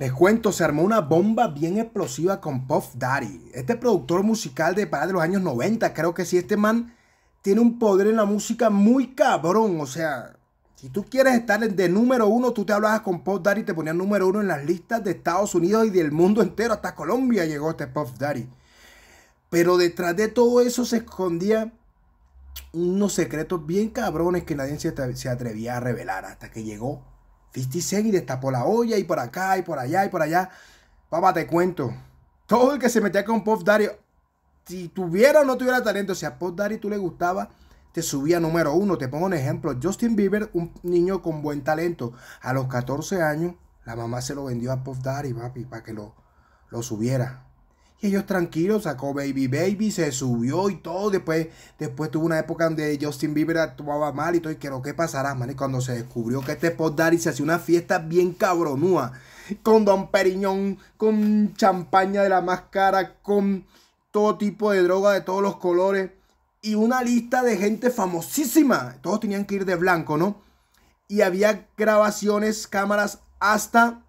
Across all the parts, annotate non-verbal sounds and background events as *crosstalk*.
Les cuento, se armó una bomba bien explosiva con Puff Daddy. Este productor musical de para de los años 90, creo que sí, este man tiene un poder en la música muy cabrón. O sea, si tú quieres estar de número uno, tú te hablabas con Puff Daddy y te ponían número uno en las listas de Estados Unidos y del mundo entero. Hasta Colombia llegó este Puff Daddy. Pero detrás de todo eso se escondía unos secretos bien cabrones que nadie se atrevía a revelar hasta que llegó y Cent y destapó la olla y por acá y por allá y por allá. Papá, te cuento. Todo el que se metía con Pop Daddy, si tuviera o no tuviera talento, si a Pop Daddy tú le gustaba, te subía número uno. Te pongo un ejemplo. Justin Bieber, un niño con buen talento, a los 14 años, la mamá se lo vendió a Pop Daddy, papi, para que lo, lo subiera. Y ellos tranquilos, sacó Baby Baby, se subió y todo. Después, después tuvo una época donde Justin Bieber actuaba mal y todo. Y creo que pasará, man. Y cuando se descubrió que este post Daddy se hacía una fiesta bien cabronúa. Con Don Periñón, con champaña de la máscara, con todo tipo de droga de todos los colores. Y una lista de gente famosísima. Todos tenían que ir de blanco, ¿no? Y había grabaciones, cámaras, hasta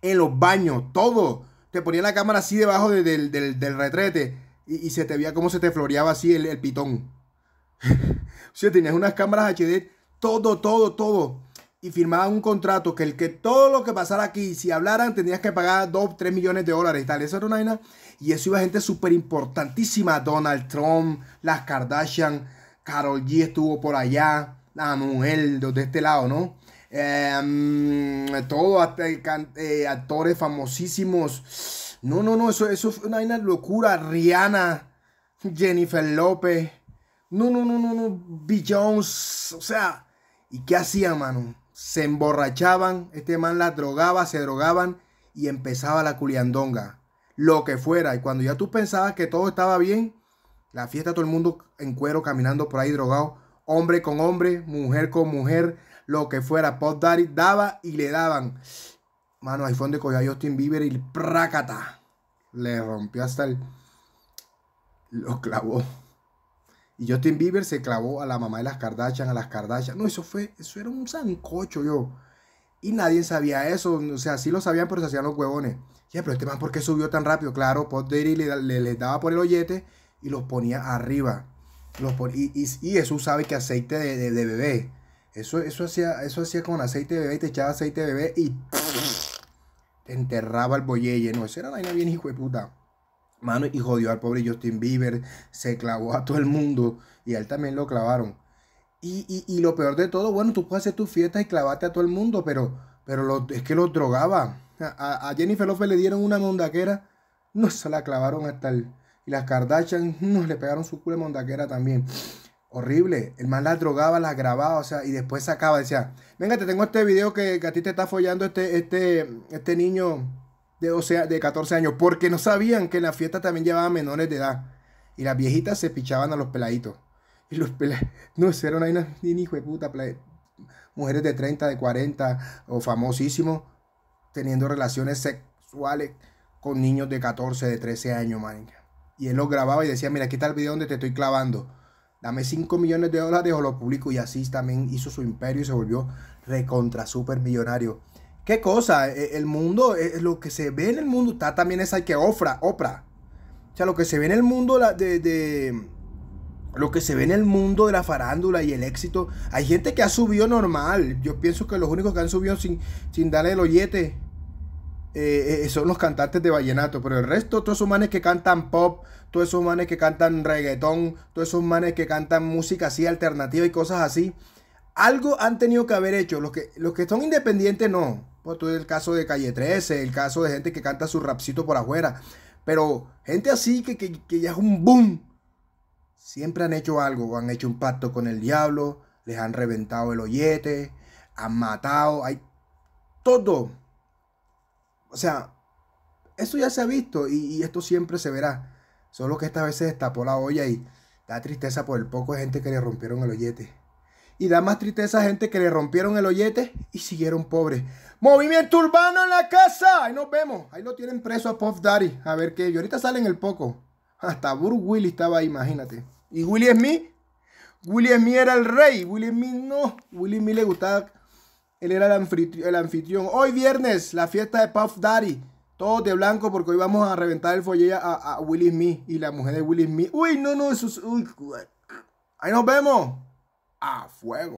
en los baños, todo te ponía la cámara así debajo del, retrete y, se te veía cómo se te floreaba así el, pitón. *laughs* o sea, tenías unas cámaras HD, todo, todo, todo. Y firmaban un contrato que el que todo lo que pasara aquí, si hablaran, tenías que pagar 2, 3 millones de dólares y tal. Eso era Y eso iba gente súper importantísima. Donald Trump, las Kardashian, Carol G estuvo por allá, la mujer de este lado, ¿no? Em, eh, todo, eh, actores famosísimos. No, no, no, eso, eso fue una, una locura. Rihanna, Jennifer López. No, no, no, no, no. B. Jones. O sea, ¿y qué hacían, mano? Se emborrachaban, este man la drogaba, se drogaban y empezaba la culiandonga. Lo que fuera. Y cuando ya tú pensabas que todo estaba bien, la fiesta, todo el mundo en cuero caminando por ahí drogado hombre con hombre, mujer con mujer, lo que fuera. Pop Daddy daba y le daban. Mano, ahí fue donde cogió a Justin Bieber y Prakata Le rompió hasta el. Lo clavó. Y Justin Bieber se clavó a la mamá de las Kardashian, a las Kardashian. No, eso fue. Eso era un sancocho, yo. Y nadie sabía eso. O sea, sí lo sabían, pero se hacían los huevones. Ya, pero este man, ¿por qué subió tan rápido? Claro, Pop Daddy le, daba por el oyete y los ponía arriba y, y, Jesús sabe que aceite de, bebé. Eso, eso, hacía, eso hacía con aceite de bebé, Y te echaba aceite de bebé y te enterraba el bolleye. No, esa era la vaina bien hijo de puta. Mano, y jodió al pobre Justin Bieber, se clavó a todo el mundo y a él también lo clavaron. Y, lo peor de todo, bueno, tú puedes hacer tus fiestas y clavarte a todo el mundo, pero, pero lo, es que lo drogaba. A, a Jennifer Lopez le dieron una mondaquera, no se la clavaron hasta el, y las Kardashian *laughs* le pegaron su culo de montaquera también. Horrible. El man las drogaba, las grababa, o sea, y después sacaba, decía, venga, te tengo este video que, a ti te está follando este, este, este niño de, de 14 años, porque no sabían que en la fiesta también llevaban menores de edad. Y las viejitas se pichaban a los peladitos. Y los peladitos, *laughs* no, hicieron ahí una, ni hijo de puta, mujeres de 30, de 40, o famosísimos, teniendo relaciones sexuales con niños de 14, de 13 años, man y él lo grababa y decía, mira, aquí está el video donde te estoy clavando. Dame 5 millones de dólares o lo publico. Y así también hizo su imperio y se volvió recontra super millonario. ¿Qué cosa? E, e, el mundo, e, lo que se ve en el mundo, está también esa que ofra, Oprah. O sea, lo que se ve en el mundo de, de lo que se ve en el mundo de la farándula y el éxito. Hay gente que ha subido normal. Yo pienso que los únicos que han subido sin, sin darle el oyete. Eh, eh, son los cantantes de vallenato, pero el resto, todos esos manes que cantan pop, todos esos manes que cantan reggaetón, todos esos manes que cantan música así alternativa y cosas así, algo han tenido que haber hecho. Los que, los que son independientes no. Pues todo el caso de Calle 13, el caso de gente que canta su rapcito por afuera, pero gente así que, que, ya es un boom. Siempre han hecho algo, han hecho un pacto con el diablo, les han reventado el oyete. han matado, hay todo o sea, eso ya se ha visto y, esto siempre se verá. Solo que esta vez se destapó la olla y da tristeza por el poco de gente que le rompieron el hoyete. Y da más tristeza a gente que le rompieron el hoyete y siguieron pobres. Movimiento urbano en la casa. Ahí nos vemos. Ahí lo tienen preso a Puff Daddy. A ver qué. Y ahorita salen el poco. Hasta Bruce Willy estaba ahí, imagínate. ¿Y Willy Smith? Willy Smith era el rey. Willy Smith no. Willy Me le gustaba él era el, anfitrión. Hoy viernes, la fiesta de Puff Daddy. Todos de blanco porque hoy vamos a reventar el follé a, Willie Willy y la mujer de Willy Smith. Uy, no, no, eso ahí nos vemos. A fuego.